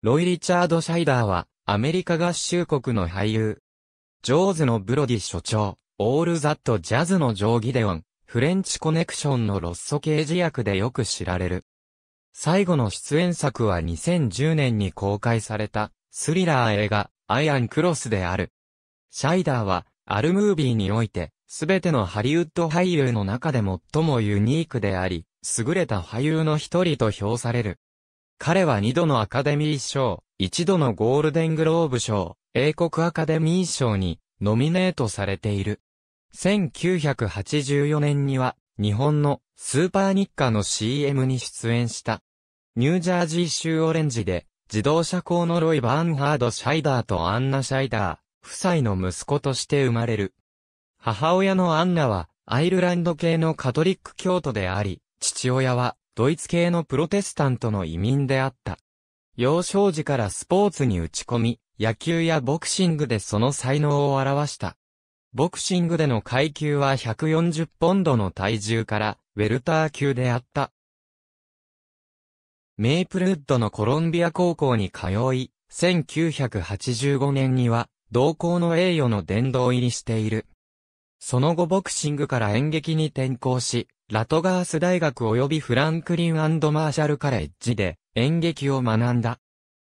ロイ・リチャード・シャイダーは、アメリカ合衆国の俳優。ジョーズのブロディ所長、オール・ザット・ジャズのジョー・ギデオン、フレンチ・コネクションのロッソ刑事役でよく知られる。最後の出演作は2010年に公開された、スリラー映画、アイアン・クロスである。シャイダーは、アルムービーにおいて、すべてのハリウッド俳優の中で最もユニークであり、優れた俳優の一人と評される。彼は二度のアカデミー賞、一度のゴールデングローブ賞、英国アカデミー賞にノミネートされている。1984年には日本のスーパーニッカの CM に出演した。ニュージャージー州オレンジで自動車工のロイ・バーンハード・シャイダーとアンナ・シャイダー、夫妻の息子として生まれる。母親のアンナはアイルランド系のカトリック教徒であり、父親はドイツ系のプロテスタントの移民であった。幼少時からスポーツに打ち込み、野球やボクシングでその才能を表した。ボクシングでの階級は140ポンドの体重から、ウェルター級であった。メイプルウッドのコロンビア高校に通い、1985年には、同校の栄誉の殿堂入りしている。その後ボクシングから演劇に転向し、ラトガース大学及びフランクリンマーシャルカレッジで演劇を学んだ。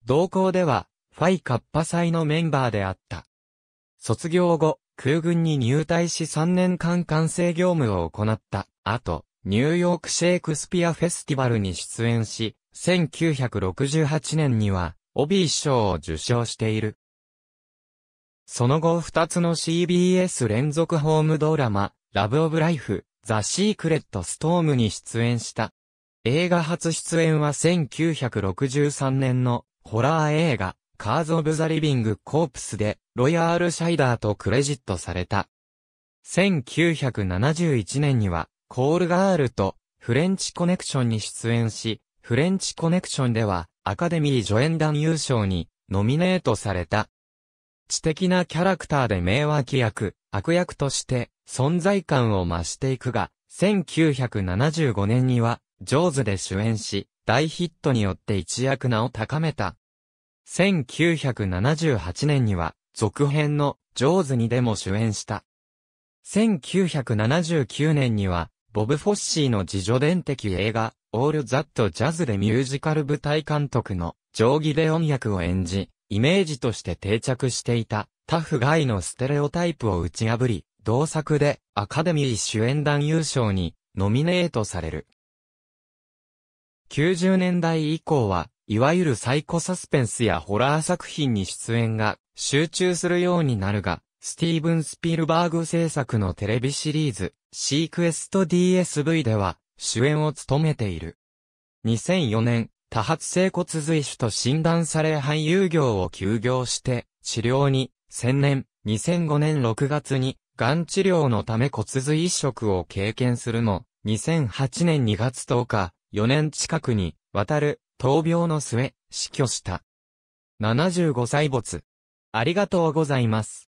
同校では、ファイカッパ祭のメンバーであった。卒業後、空軍に入隊し3年間完成業務を行った。後、ニューヨークシェイクスピアフェスティバルに出演し、1968年には、オビー賞を受賞している。その後2つの CBS 連続ホームドラマ、ラブオブライフ、ザ・シークレット・ストームに出演した。映画初出演は1963年のホラー映画、カーズ・オブ・ザ・リビング・コープスで、ロイヤール・シャイダーとクレジットされた。1971年には、コール・ガールと、フレンチ・コネクションに出演し、フレンチ・コネクションでは、アカデミー助演団優勝に、ノミネートされた。知的なキャラクターで名脇役、悪役として存在感を増していくが、1975年には、ジョーズで主演し、大ヒットによって一躍名を高めた。1978年には、続編の、ジョーズにでも主演した。1979年には、ボブ・フォッシーの自助伝的映画、オール・ザット・ジャズでミュージカル舞台監督の、ジョー・ギデオン役を演じ、イメージとして定着していた、タフガイのステレオタイプを打ち破り、同作でアカデミー主演男優賞にノミネートされる。90年代以降は、いわゆるサイコサスペンスやホラー作品に出演が集中するようになるが、スティーブン・スピルバーグ制作のテレビシリーズ、シークエスト DSV では主演を務めている。2004年、多発性骨髄腫と診断され俳優業を休業して、治療に、専年、2005年6月に、がん治療のため骨髄移植を経験するも、2008年2月10日、4年近くに、渡る、闘病の末、死去した。75歳没。ありがとうございます。